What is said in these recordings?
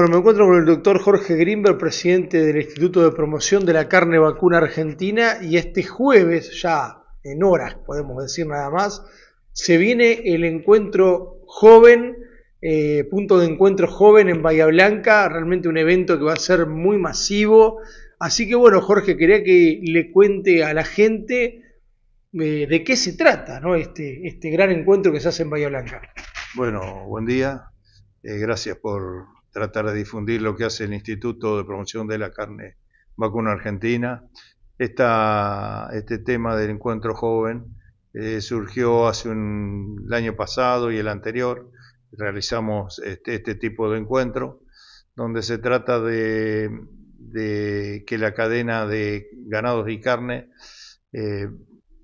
Bueno, me encuentro con el doctor Jorge Grimberg, presidente del Instituto de Promoción de la Carne Vacuna Argentina, y este jueves, ya en horas podemos decir nada más, se viene el encuentro joven, eh, punto de encuentro joven en Bahía Blanca, realmente un evento que va a ser muy masivo. Así que bueno, Jorge, quería que le cuente a la gente eh, de qué se trata ¿no? este, este gran encuentro que se hace en Bahía Blanca. Bueno, buen día. Eh, gracias por tratar de difundir lo que hace el Instituto de Promoción de la Carne Vacuna Argentina. este tema del encuentro joven eh, surgió hace un, el año pasado y el anterior. Realizamos este, este tipo de encuentro donde se trata de, que la cadena de ganados y carne eh,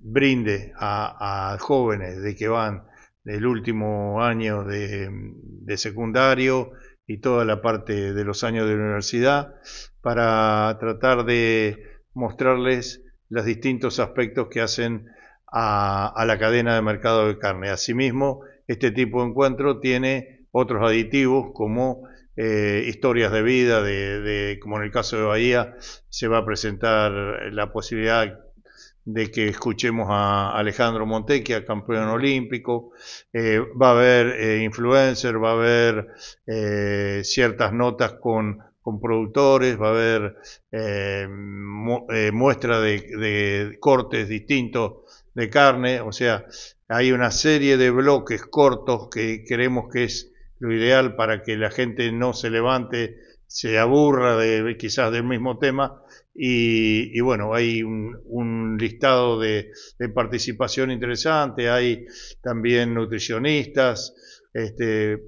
brinde a, jóvenes de que van del último año de, de secundario y toda la parte de los años de la universidad para tratar de mostrarles los distintos aspectos que hacen a, la cadena de mercado de carne. Asimismo, este tipo de encuentro tiene otros aditivos como eh, historias de vida, de, de, como en el caso de Bahía, se va a presentar la posibilidad de que escuchemos a Alejandro Montequia, campeón olímpico, eh, va a haber eh, influencer, va a haber eh, ciertas notas con, con, productores, va a haber muestra de, de, cortes distintos de carne, o sea, hay una serie de bloques cortos que creemos que es lo ideal para que la gente no se levante se aburra de, quizás del mismo tema y, y bueno, hay un, un listado de, de, participación interesante, hay también nutricionistas, este,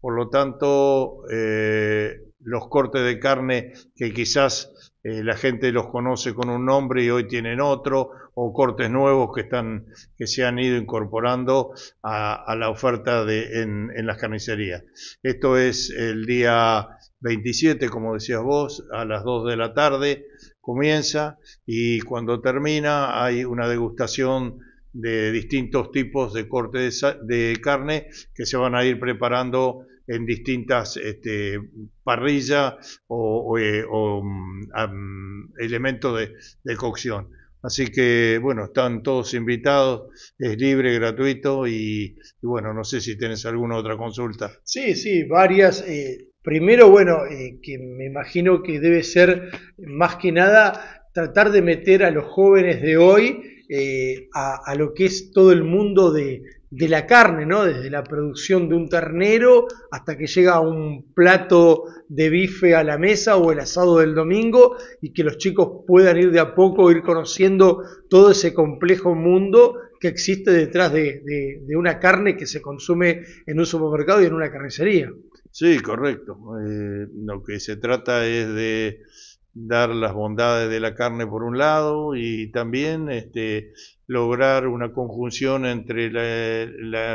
por lo tanto, eh, los cortes de carne que quizás eh, la gente los conoce con un nombre y hoy tienen otro, o cortes nuevos que, están, que se han ido incorporando a, la oferta de, en, las carnicerías. Esto es el día 27, como decías vos, a las 2 de la tarde comienza y cuando termina hay una degustación de distintos tipos de cortes de carne que se van a ir preparando en distintas este, parrillas o, eh, mm, elementos de, cocción. Así que, bueno, están todos invitados, es libre, gratuito y, bueno, no sé si tienes alguna otra consulta. Sí, sí, varias. Eh, primero, bueno, eh, que me imagino que debe ser más que nada tratar de meter a los jóvenes de hoy a, lo que es todo el mundo de, de la carne, ¿no? Desde la producción de un ternero hasta que llega un plato de bife a la mesa o el asado del domingo y que los chicos puedan ir de a poco, ir conociendo todo ese complejo mundo que existe detrás de, una carne que se consume en un supermercado y en una carnicería. Sí, correcto. Eh, lo que se trata es de dar las bondades de la carne por un lado y también este, lograr una conjunción entre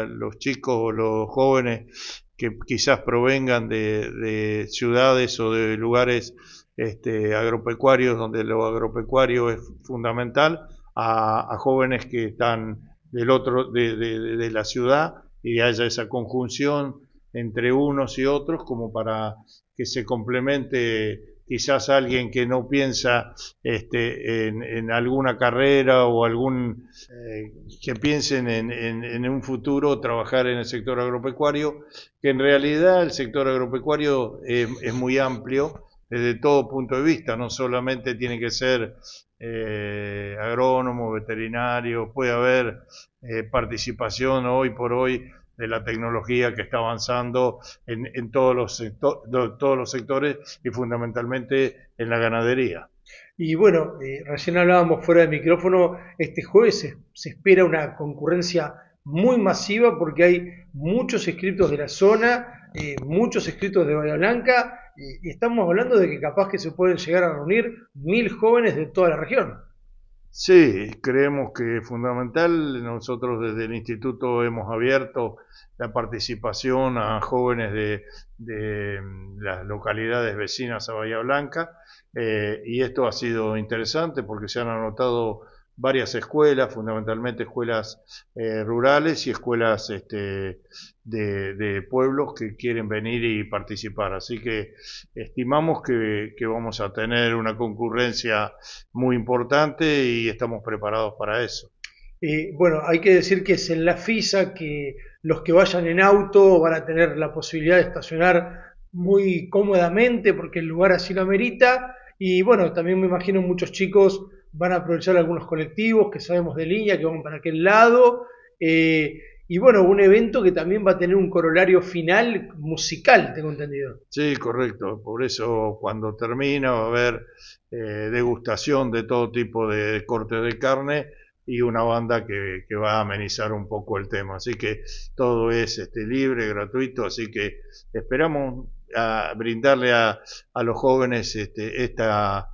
los chicos o los jóvenes que quizás provengan de, ciudades o de lugares este, agropecuarios donde lo agropecuario es fundamental a, jóvenes que están del otro de, de la ciudad y haya esa conjunción entre unos y otros como para que se complemente quizás alguien que no piensa este, en, alguna carrera o algún eh, que piensen en, un futuro trabajar en el sector agropecuario, que en realidad el sector agropecuario eh, es, muy amplio desde todo punto de vista, no solamente tiene que ser eh, agrónomo, veterinario, puede haber participación hoy por hoy de la tecnología que está avanzando en, en todos, los todos los sectores y fundamentalmente en la ganadería. Y bueno, eh, recién hablábamos fuera de micrófono, este jueves se, espera una concurrencia muy masiva porque hay muchos escritos de la zona, eh, muchos escritos de Bahía Blanca, eh, y estamos hablando de que capaz que se pueden llegar a reunir mil jóvenes de toda la región. Sí, creemos que es fundamental. Nosotros desde el instituto hemos abierto la participación a jóvenes de, mm, las localidades vecinas a Bahía Blanca eh, y esto ha sido interesante porque se han anotado varias escuelas, fundamentalmente escuelas eh, rurales y escuelas este, de, pueblos que quieren venir y participar. Así que estimamos que, vamos a tener una concurrencia muy importante y estamos preparados para eso. Y bueno, hay que decir que es en la FISA que los que vayan en auto van a tener la posibilidad de estacionar muy cómodamente porque el lugar así lo amerita. Y bueno, también me imagino muchos chicos van a aprovechar algunos colectivos que sabemos de línea que van para aquel lado. Eh, y bueno, un evento que también va a tener un corolario final musical, tengo entendido. Sí, correcto. Por eso cuando termina va a haber eh, degustación de todo tipo de cortes de carne y una banda que, que, va a amenizar un poco el tema. Así que todo es este, libre, gratuito, así que esperamos a ah, brindarle a, a los jóvenes este, esta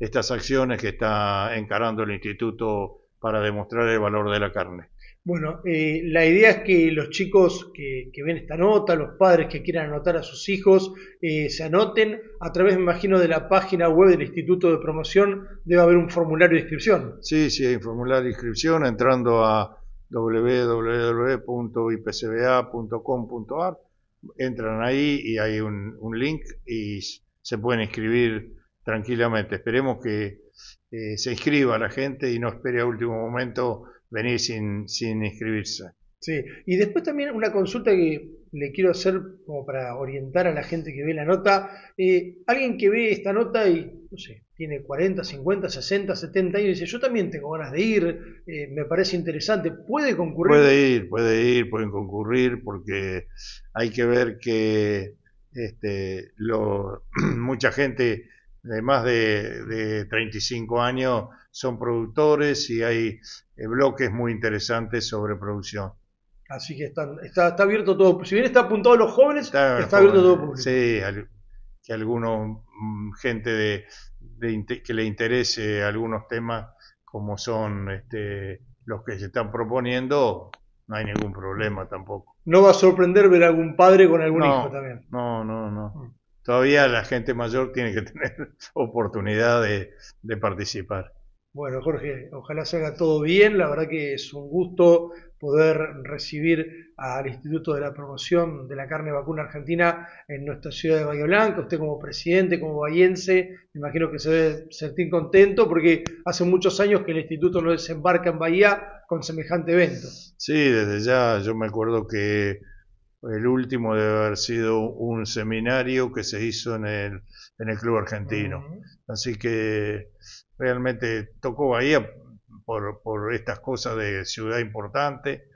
estas acciones que está encarando el instituto para demostrar el valor de la carne? Bueno, eh, la idea es que los chicos que, ven esta nota, los padres que quieran anotar a sus hijos, eh, se anoten a través, me imagino, de la página web del Instituto de Promoción. Debe haber un formulario de inscripción. Sí, sí, hay un formulario de inscripción entrando a www.ipcba.com.ar. Entran ahí y hay un, un link y se pueden inscribir tranquilamente. Esperemos que eh, se inscriba la gente y no espere a último momento venir sin, sin inscribirse. Sí, y después también una consulta que le quiero hacer como para orientar a la gente que ve la nota. Eh, alguien que ve esta nota y, no sé, tiene 40, 50, 60, 70 y dice, yo también tengo ganas de ir, eh, me parece interesante, ¿puede concurrir? Puede ir, puede ir, pueden concurrir porque hay que ver que este, lo, mucha gente de más de, 35 años son productores y hay eh, bloques muy interesantes sobre producción. Así que están, está, abierto todo. Si bien está apuntado a los jóvenes, está, abierto todo público. Sí, que alguna mm, gente de, que le interese algunos temas como son este, los que se están proponiendo, no hay ningún problema tampoco. No va a sorprender ver algún padre con algún hijo también. No, no, no. Mm todavía la gente mayor tiene que tener oportunidad de, participar. Bueno, Jorge, ojalá se haga todo bien. La verdad que es un gusto poder recibir al Instituto de la Promoción de la Carne Vacuna Argentina en nuestra ciudad de Bahía Blanca. Usted como presidente, como bahiense, me imagino que se debe sentir contento porque hace muchos años que el instituto no desembarca en Bahía con semejante evento. Sí, desde ya yo me acuerdo que el último debe haber sido un seminario que se hizo en el, en el Club Argentino. Así que realmente tocó Bahía por, por estas cosas de ciudad importante.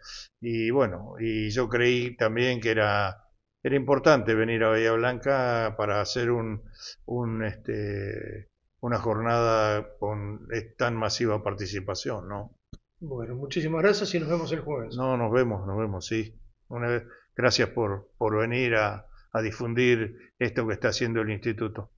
Y bueno, y yo creí también que era era importante venir a Bahía Blanca para hacer un, un este, una jornada con tan masiva participación, ¿no? Bueno, muchísimas gracias y nos vemos el jueves. No, nos vemos, nos vemos, sí. Una vez Gracias por, por venir a, a difundir esto que está haciendo el instituto.